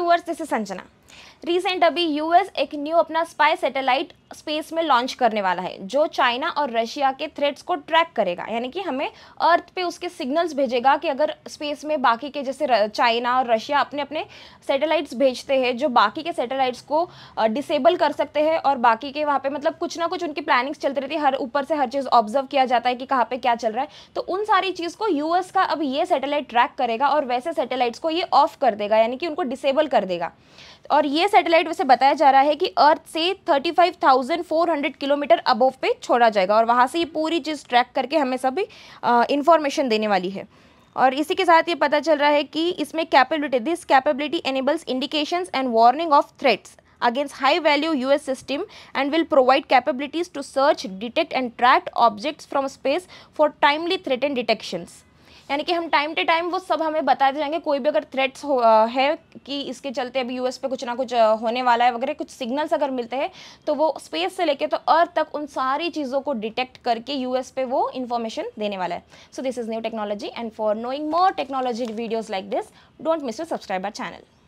viewers this is Sanjana recent अभी US एक new अपना स्पाई सैटेलाइट स्पेस में लॉन्च करने वाला है जो चाइना और रशिया के थ्रेट्स को ट्रैक करेगा यानी कि हमें अर्थ पे उसके सिग्नल्स भेजेगा कि अगर स्पेस में बाकी के जैसे चाइना और रशिया अपने अपने सैटेलाइट्स भेजते हैं जो बाकी के सैटेलाइट्स को डिसेबल कर सकते हैं और बाकी के वहाँ पे मतलब कुछ ना कुछ उनकी प्लानिंग्स चलती रहती है हर ऊपर से हर चीज़ ऑब्जर्व किया जाता है कि कहाँ पर क्या चल रहा है तो उन सारी चीज़ को यूएस का अब ये सैटेलाइट ट्रैक करेगा और वैसे सैटेलाइट्स को ये ऑफ कर देगा यानी कि उनको डिसेबल कर देगा और ये सैटेलाइट वैसे बताया जा रहा है कि अर्थ से थर्टी फाइव 1400 किलोमीटर अबोव पे छोड़ा जाएगा और वहाँ से ये पूरी चीज़ ट्रैक करके हमें सभी इंफॉर्मेशन देने वाली है और इसी के साथ ये पता चल रहा है कि इसमें capability this capability enables indication and warning of threats against high value U S system and will provide capabilities to search detect and track objects from space for timely threat and detections यानी कि हम time to time वो सब हमें बताते जाएंगे कोई भी अगर थ्रेट्स है कि इसके चलते अभी यूएस पे कुछ ना कुछ होने वाला है वगैरह कुछ सिग्नल्स अगर मिलते हैं तो वो स्पेस से लेके तो अर्थ तक उन सारी चीज़ों को डिटेक्ट करके यूएस पे वो इन्फॉर्मेशन देने वाला है so this is new technology and for knowing more technology videos like this don't miss you subscribe our channel